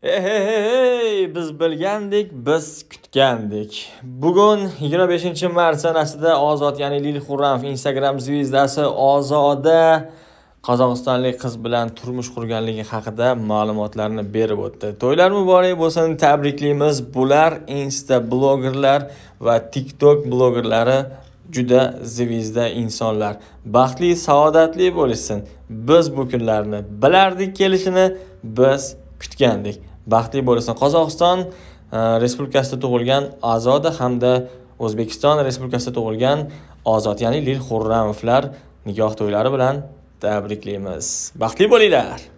Hey, biz bilgandik, biz kutgandik. Bugun 25-mart sanasida Ozod, ya'ni Lil Xurramov Instagram zvezdasi Ozoda qozog'istonlik qiz bilan turmush qurganligi haqida ma'lumotlarni berib o'tdi to'ylar muborak bo'lsin tabriklaymiz bular insta blogerlar va tiktok blogerlari juda zvezda insonlar baxtli saodatli bo'lishsin biz bu kunlarni bilardik kelishini biz kutgandik baxtli bo'lsin qozog'iston e, respublikasida tug'ilgan azoda hamda o'zbekiston respublikasida tug'ilgan ozod ya'ni lil xurramovlar nikoh to'ylari bilan tabriklaymiz baxtli bo'linglar